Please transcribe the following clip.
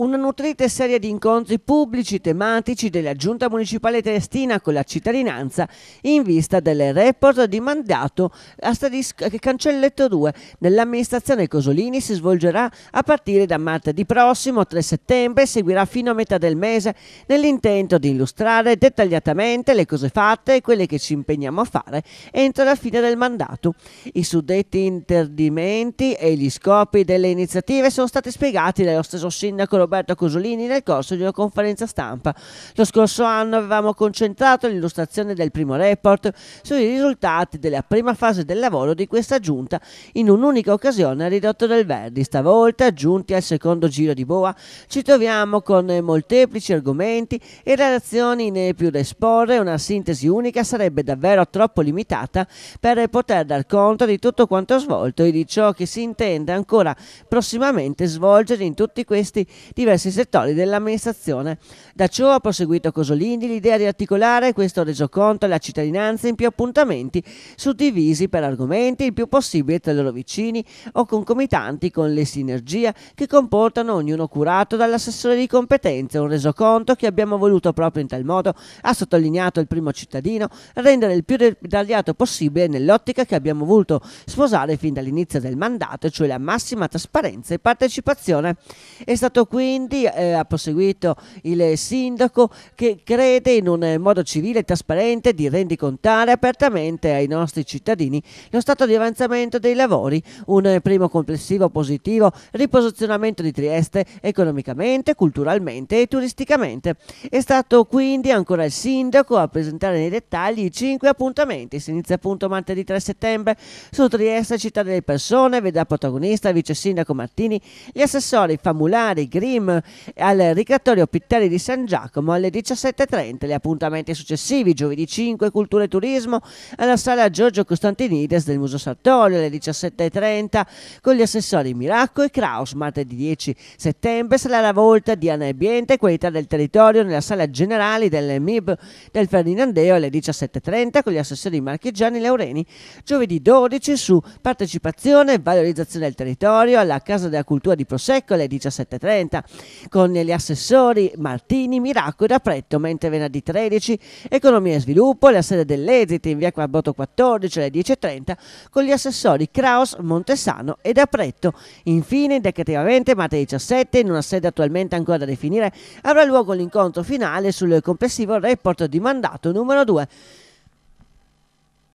una nutrita serie di incontri pubblici tematici della Giunta Municipale Triestina con la cittadinanza in vista del report di mandato asterisco eh, cancelletto 2 nell'amministrazione Cosolini si svolgerà a partire da martedì prossimo 3 settembre e seguirà fino a metà del mese nell'intento di illustrare dettagliatamente le cose fatte e quelle che ci impegniamo a fare entro la fine del mandato. I suddetti interdimenti e gli scopi delle iniziative sono stati spiegati dallo stesso sindaco Roberto Cusolini nel corso di una conferenza stampa. Lo scorso anno avevamo concentrato l'illustrazione del primo report sui risultati della prima fase del lavoro di questa giunta in un'unica occasione a ridotto del Verdi. Stavolta, giunti al secondo giro di boa, ci troviamo con molteplici argomenti e relazioni né più da esporre. Una sintesi unica sarebbe davvero troppo limitata per poter dar conto di tutto quanto svolto e di ciò che si intende ancora prossimamente svolgere in tutti questi diversi settori dell'amministrazione. Da ciò ha proseguito Cosolini l'idea di articolare questo resoconto alla cittadinanza in più appuntamenti suddivisi per argomenti il più possibile tra loro vicini o concomitanti con le sinergie che comportano ognuno curato dall'assessore di competenza, un resoconto che abbiamo voluto proprio in tal modo, ha sottolineato il primo cittadino, rendere il più dettagliato possibile nell'ottica che abbiamo voluto sposare fin dall'inizio del mandato, cioè la massima trasparenza e partecipazione. È stato qui quindi eh, ha proseguito il sindaco che crede in un modo civile e trasparente di rendicontare apertamente ai nostri cittadini lo stato di avanzamento dei lavori, un primo complessivo positivo riposizionamento di Trieste economicamente, culturalmente e turisticamente. È stato quindi ancora il sindaco a presentare nei dettagli i cinque appuntamenti. Si inizia appunto martedì 3 settembre su Trieste, città delle persone, vedrà protagonista il vice sindaco Martini, gli assessori Famulari, Grima, Team al Ricattorio Pittelli di San Giacomo alle 17.30. Gli appuntamenti successivi, giovedì 5, Cultura e Turismo, alla sala Giorgio Costantinides del Museo Sartorio alle 17.30 con gli assessori Miracco e Kraus. Martedì 10 settembre sarà la volta di Anna e qualità del territorio nella sala generali del MIB del Ferdinandeo alle 17.30 con gli assessori Marchigiani e Laureni. Giovedì 12 su partecipazione e valorizzazione del territorio alla Casa della Cultura di Prosecco alle 17.30 con gli assessori Martini, Miracco e Rapretto, mentre venerdì 13 Economia e Sviluppo, la sede dell'Esite in via Quarboto 14 alle 10.30 con gli assessori Kraus, Montesano e Rapretto. Infine, indicativamente, martedì 17, in una sede attualmente ancora da definire, avrà luogo l'incontro finale sul complessivo report di mandato numero 2